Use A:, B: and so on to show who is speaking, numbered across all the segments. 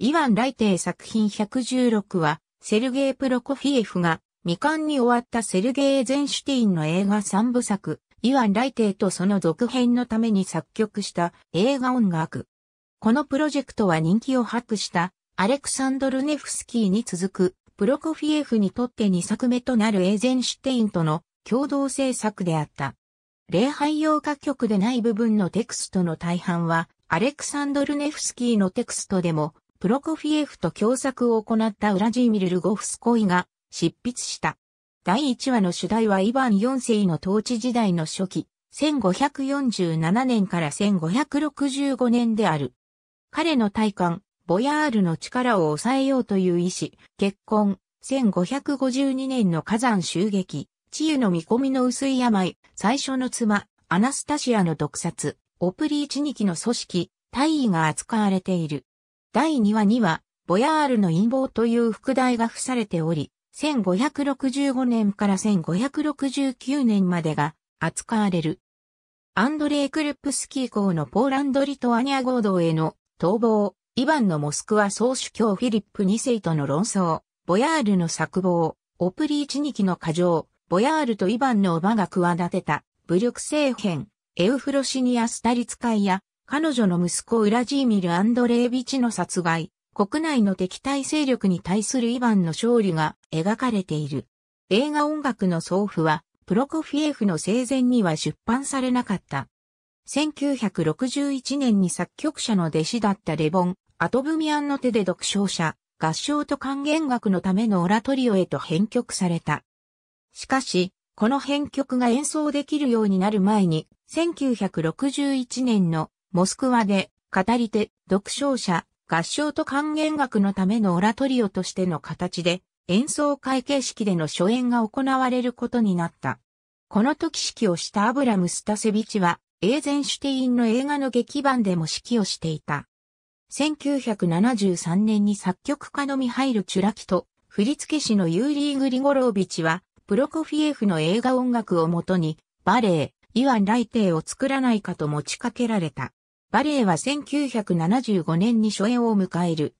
A: イワンライテイ作品116は、セルゲイ・プロコフィエフが未完に終わったセルゲイ・ゼンシュティンの映画三部作、イワンライテイとその続編のために作曲した映画音楽。このプロジェクトは人気を博したアレクサンドル・ネフスキーに続くプロコフィエフにとって2作目となるエーゼンシュテインとの共同制作であった。礼拝用歌曲でない部分のテクストの大半はアレクサンドル・ネフスキーのテクストでもプロコフィエフと共作を行ったウラジーミル・ルゴフスコイが執筆した。第1話の主題はイヴァン4世の統治時代の初期、1547年から1565年である。彼の体幹、ボヤールの力を抑えようという意思、結婚、1552年の火山襲撃、治癒の見込みの薄い病、最初の妻、アナスタシアの毒殺、オプリーチニキの組織、大尉が扱われている。第2話には、ボヤールの陰謀という副題が付されており、1565年から1569年までが扱われる。アンドレイ・クルプスキー公のポーランド・リトアニア合同への逃亡、イヴァンのモスクワ総主教フィリップ2世との論争、ボヤールの策謀、オプリーチニキの過剰、ボヤールとイヴァンの馬が企てた、武力政変、エウフロシニア・スタリカイや、彼女の息子ウラジーミル・アンドレービチの殺害、国内の敵対勢力に対するイヴァンの勝利が描かれている。映画音楽の送付は、プロコフィエフの生前には出版されなかった。1961年に作曲者の弟子だったレボン、アトブミアンの手で読唱者、合唱と還元楽のためのオラトリオへと編曲された。しかし、この編曲が演奏できるようになる前に、1961年のモスクワで、語り手、読唱者、合唱と還元楽のためのオラトリオとしての形で、演奏会形式での初演が行われることになった。この時指揮をしたアブラム・スタセビチは、エーゼンシュテインの映画の劇版でも指揮をしていた。1973年に作曲家のミハイル・チュラキと、振付師のユーリー・グリゴロービチは、プロコフィエフの映画音楽をもとに、バレエ、イワン・ライテーを作らないかと持ちかけられた。バレエは1975年に初演を迎える。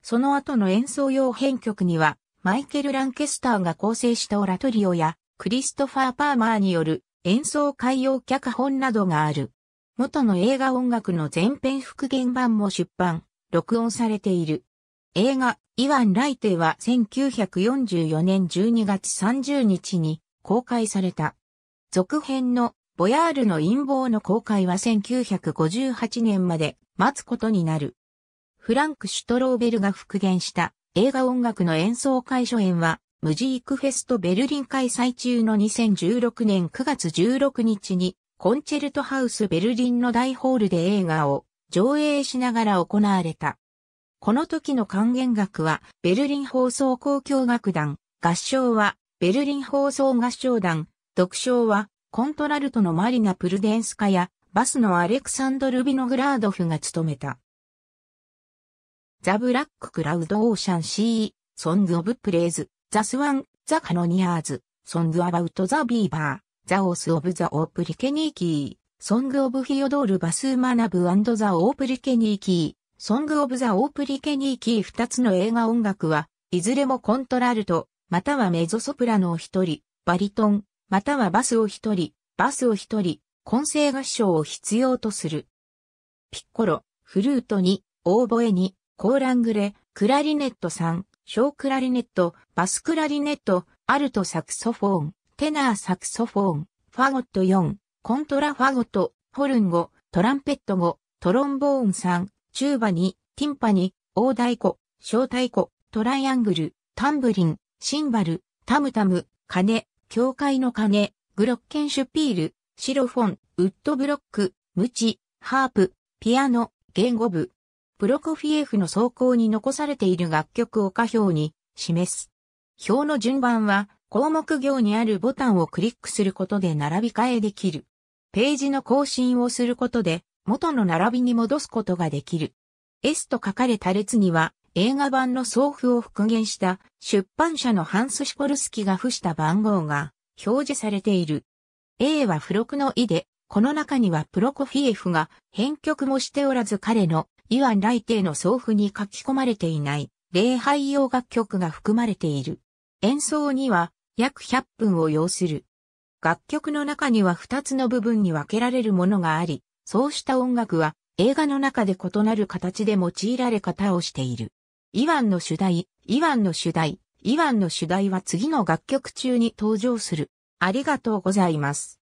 A: その後の演奏用編曲には、マイケル・ランケスターが構成したオラトリオや、クリストファー・パーマーによる演奏海用脚本などがある。元の映画音楽の全編復元版も出版、録音されている。映画、イワン・ライテは1944年12月30日に公開された。続編のボヤールの陰謀の公開は1958年まで待つことになる。フランク・シュトローベルが復元した映画音楽の演奏会初演は、ムジークフェストベルリン開催中の2016年9月16日に、コンチェルトハウスベルリンの大ホールで映画を上映しながら行われた。この時の還元楽は、ベルリン放送交響楽団、合唱は、ベルリン放送合唱団、読唱は、コントラルトのマリナ・プルデンスカや、バスのアレクサンドル・ビノグラードフが務めた。ザ・ブラック・クラウド・オーシャン・シー、ソング・オブ・プレイズ、ザ・スワン、ザ・カノニアーズ、ソング・アバウト・ザ・ビーバー、ザ・オース・オブ・ザ・オープリケニーキー、ソング・オブ・フィオドール・バスマナブアンド・ザ・オープリケニーキー、ソング・オブ・ザ・オープリケニーキー二つの映画音楽は、いずれもコントラルト、またはメゾソプラノを一人、バリトン、またはバスを一人、バスを一人、混声合唱を必要とする。ピッコロ、フルートに、オーボエに、コーラングレ、クラリネット3、小クラリネット、バスクラリネット、アルトサクソフォーン、テナーサクソフォーン、ファゴット4、コントラファゴット、ホルン5、トランペット5、トロンボーン3、チューバ2、ティンパ2、大太鼓、小太鼓、トライアングル、タンブリン、シンバル、タムタム、鐘、教会の鐘、グロッケンシュピール、シロフォン、ウッドブロック、ムチ、ハープ、ピアノ、言語部。プロコフィエフの走行に残されている楽曲を歌表に示す。表の順番は項目行にあるボタンをクリックすることで並び替えできる。ページの更新をすることで元の並びに戻すことができる。S と書かれた列には映画版の送付を復元した出版社のハンス・シポルスキが付した番号が表示されている。A は付録の意で、この中にはプロコフィエフが編曲もしておらず彼のイワン・ライテイの送付に書き込まれていない礼拝用楽曲が含まれている。演奏には約100分を要する。楽曲の中には2つの部分に分けられるものがあり、そうした音楽は映画の中で異なる形で用いられ方をしている。イワンの主題、イワンの主題、イワンの主題は次の楽曲中に登場する。ありがとうございます。